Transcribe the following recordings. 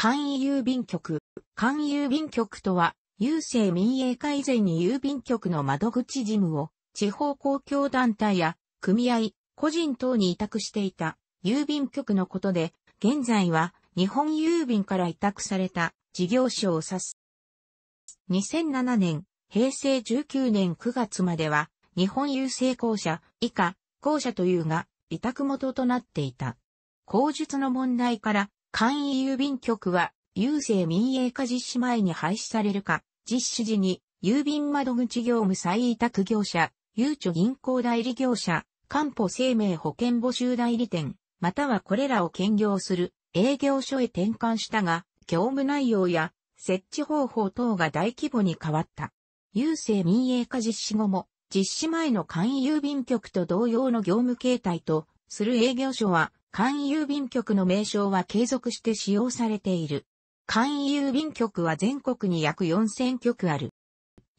簡易郵便局。簡易郵便局とは、郵政民営化以前に郵便局の窓口事務を、地方公共団体や、組合、個人等に委託していた、郵便局のことで、現在は、日本郵便から委託された、事業所を指す。2007年、平成19年9月までは、日本郵政公社、以下、公社というが、委託元となっていた。口述の問題から、簡易郵便局は、郵政民営化実施前に廃止されるか、実施時に、郵便窓口業務再委託業者、ゆうちょ銀行代理業者、官保生命保険募集代理店、またはこれらを兼業する営業所へ転換したが、業務内容や設置方法等が大規模に変わった。郵政民営化実施後も、実施前の簡易郵便局と同様の業務形態とする営業所は、易郵便局の名称は継続して使用されている。易郵便局は全国に約4000局ある。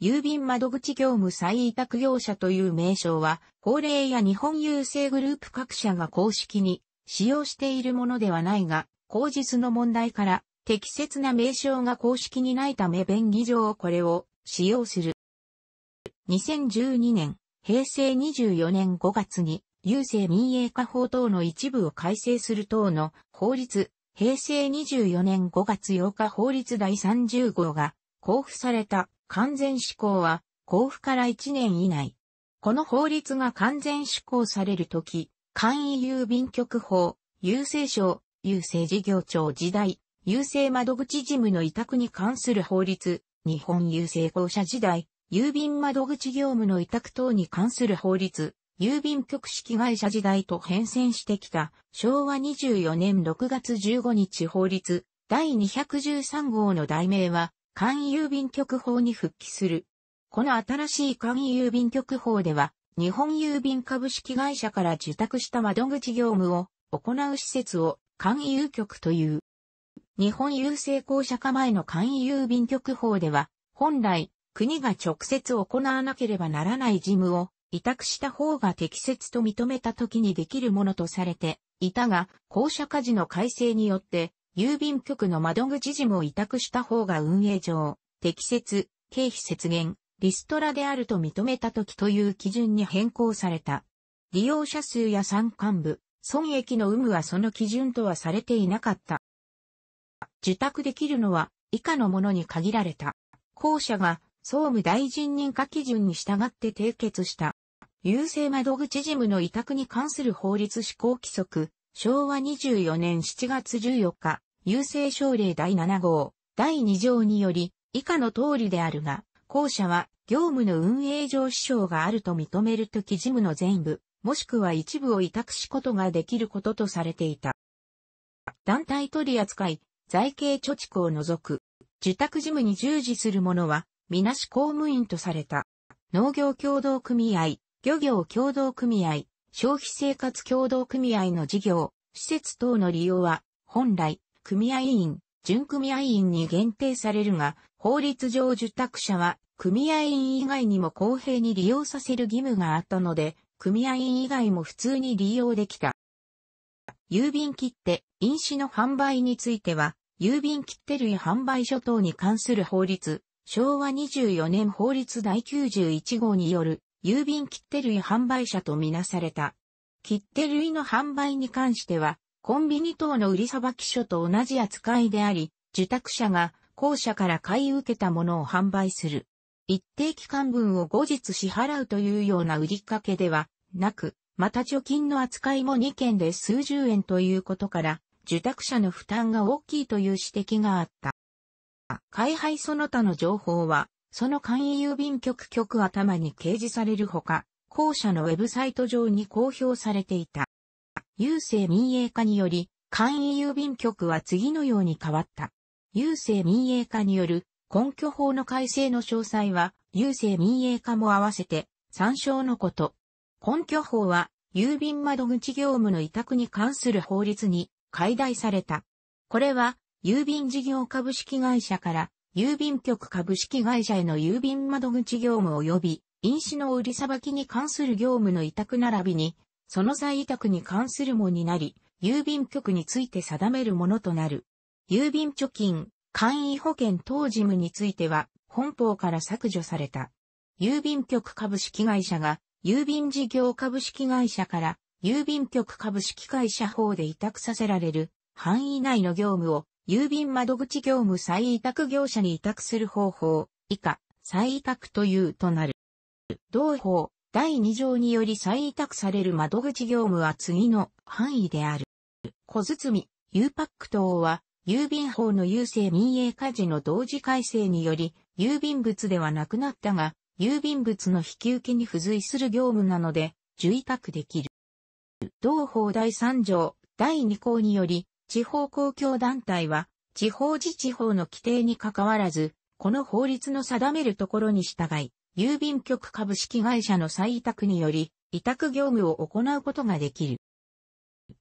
郵便窓口業務再委託業者という名称は、法令や日本郵政グループ各社が公式に使用しているものではないが、口実の問題から適切な名称が公式にないため便宜上これを使用する。2012年、平成24年5月に郵政民営化法等の一部を改正する等の法律、平成24年5月8日法律第30号が交付された完全施行は交付から1年以内。この法律が完全施行されるとき、簡易郵便局法、郵政省、郵政事業庁時代、郵政窓口事務の委託に関する法律、日本郵政公社時代、郵便窓口業務の委託等に関する法律、郵便局式会社時代と変遷してきた昭和24年6月15日法律第213号の題名は簡易郵便局法に復帰する。この新しい簡易郵便局法では日本郵便株式会社から受託した窓口業務を行う施設を簡易郵局という。日本郵政公社化前の簡易郵便局法では、本来、国が直接行わなければならない事務を、委託した方が適切と認めた時にできるものとされていたが、公社家事の改正によって、郵便局の窓口事務を委託した方が運営上、適切、経費節減、リストラであると認めた時という基準に変更された。利用者数や山間部、損益の有無はその基準とはされていなかった。受託できるのは以下のものに限られた。校舎が総務大臣認可基準に従って締結した郵政窓口事務の委託に関する法律施行規則、昭和24年7月14日、郵政省令第7号、第2条により、以下の通りであるが、後者は、業務の運営上支障があると認めるとき事務の全部、もしくは一部を委託しことができることとされていた。団体取扱い、財形貯蓄を除く、受託事務に従事する者は、みなし公務員とされた。農業協同組合、漁業協同組合、消費生活協同組合の事業、施設等の利用は、本来、組合員、準組合員に限定されるが、法律上受託者は、組合員以外にも公平に利用させる義務があったので、組合員以外も普通に利用できた。郵便切手、飲酒の販売については、郵便切手類販売所等に関する法律、昭和24年法律第91号による郵便切手類販売者とみなされた。切手類の販売に関しては、コンビニ等の売りさばき所と同じ扱いであり、受託者が公社から買い受けたものを販売する。一定期間分を後日支払うというような売りかけではなく、また貯金の扱いも2件で数十円ということから、受託者の負担が大きいという指摘があった。開配その他の情報は、その簡易郵便局局頭に掲示されるほか、校舎のウェブサイト上に公表されていた。郵政民営化により、簡易郵便局は次のように変わった。郵政民営化による根拠法の改正の詳細は、郵政民営化も合わせて参照のこと。根拠法は、郵便窓口業務の委託に関する法律に改題された。これは、郵便事業株式会社から郵便局株式会社への郵便窓口業務及び、飲酒の売りさばきに関する業務の委託並びに、その在委託に関するもになり、郵便局について定めるものとなる。郵便貯金、簡易保険等事務については、本法から削除された。郵便局株式会社が、郵便事業株式会社から、郵便局株式会社法で委託させられる範囲内の業務を、郵便窓口業務再委託業者に委託する方法、以下、再委託というとなる。同法、第2条により再委託される窓口業務は次の範囲である。小包、U パック等は、郵便法の郵政民営化時の同時改正により、郵便物ではなくなったが、郵便物の引き受けに付随する業務なので、受委託できる。同法第3条、第2項により、地方公共団体は、地方自治法の規定に関わらず、この法律の定めるところに従い、郵便局株式会社の再委託により、委託業務を行うことができる。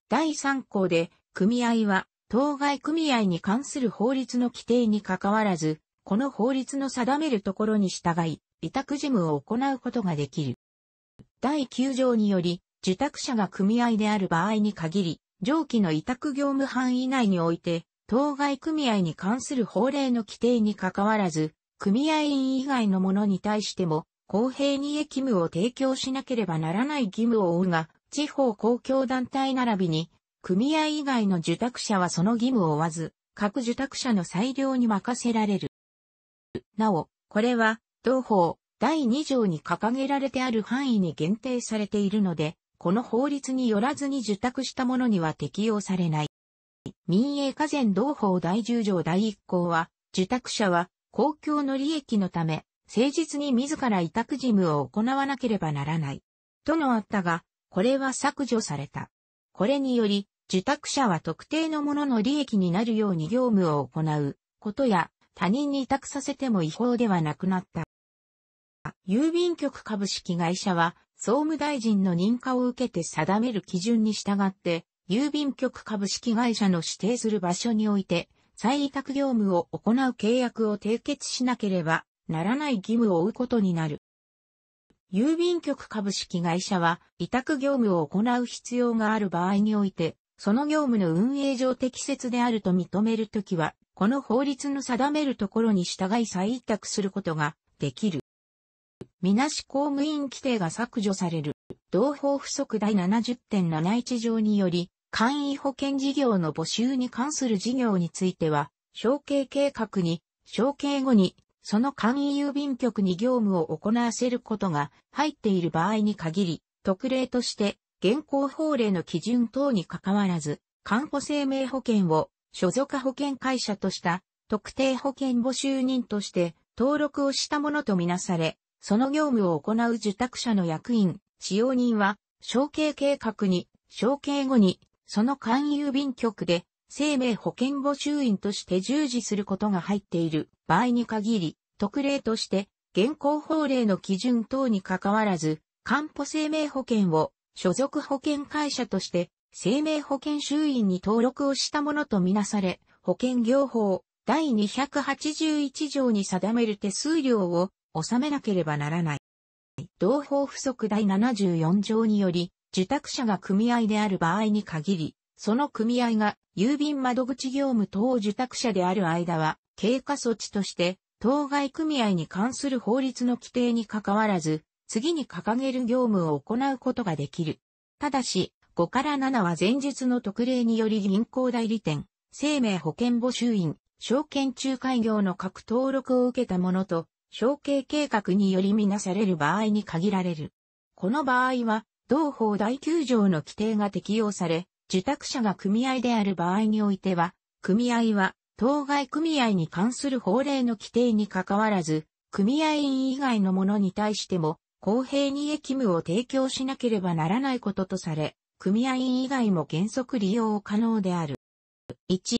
第3項で、組合は、当該組合に関する法律の規定に関わらず、この法律の定めるところに従い、委託事務を行うことができる。第9条により、受託者が組合である場合に限り、上記の委託業務範囲内において、当該組合に関する法令の規定に関わらず、組合員以外の者に対しても、公平に義務を提供しなければならない義務を負うが、地方公共団体並びに、組合以外の受託者はその義務を負わず、各受託者の裁量に任せられる。なお、これは、同法、第2条に掲げられてある範囲に限定されているので、この法律によらずに受託したものには適用されない。民営課税同法第10条第1項は、受託者は公共の利益のため、誠実に自ら委託事務を行わなければならない。とのあったが、これは削除された。これにより、受託者は特定のものの利益になるように業務を行うことや、他人に委託させても違法ではなくなった。郵便局株式会社は、総務大臣の認可を受けて定める基準に従って、郵便局株式会社の指定する場所において、再委託業務を行う契約を締結しなければならない義務を負うことになる。郵便局株式会社は、委託業務を行う必要がある場合において、その業務の運営上適切であると認めるときは、この法律の定めるところに従い再委託することができる。みなし公務員規定が削除される、同法不足第70.71条により、簡易保険事業の募集に関する事業については、承継計画に、承継後に、その簡易郵便局に業務を行わせることが入っている場合に限り、特例として、現行法令の基準等に関わらず、看護生命保険を所属保険会社とした特定保険募集人として登録をしたものとみなされ、その業務を行う受託者の役員、使用人は、承継計画に、承継後に、その勧誘便局で、生命保険募集員として従事することが入っている場合に限り、特例として、現行法令の基準等に関わらず、官保生命保険を所属保険会社として生命保険集員に登録をしたものとみなされ、保険業法第281条に定める手数料を収めなければならない。同法不足第74条により、受託者が組合である場合に限り、その組合が郵便窓口業務等受託者である間は、経過措置として、当該組合に関する法律の規定に関わらず、次に掲げる業務を行うことができる。ただし、5から7は前述の特例により銀行代理店、生命保険募集員、証券仲介業の各登録を受けたものと承継計画によりみなされる場合に限られる。この場合は、同法第9条の規定が適用され、受託者が組合である場合においては、組合は、当該組合に関する法令の規定に関わらず、組合員以外の者に対しても、公平に役務を提供しなければならないこととされ、組合員以外も原則利用可能である。1、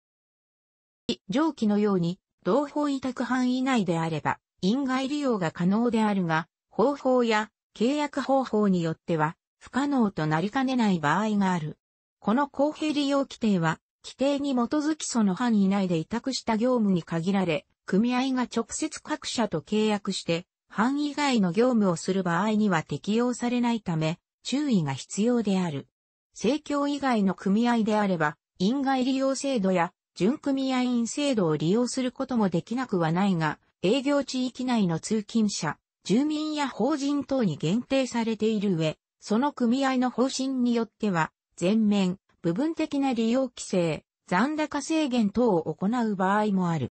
上記のように、同法委託範囲内であれば、因外利用が可能であるが、方法や契約方法によっては不可能となりかねない場合がある。この公平利用規定は、規定に基づきその範囲内で委託した業務に限られ、組合が直接各社と契約して、範囲外の業務をする場合には適用されないため、注意が必要である。政教以外の組合であれば、因外利用制度や準組合員制度を利用することもできなくはないが、営業地域内の通勤者、住民や法人等に限定されている上、その組合の方針によっては、全面、部分的な利用規制、残高制限等を行う場合もある。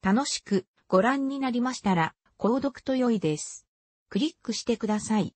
楽しくご覧になりましたら、購読と良いです。クリックしてください。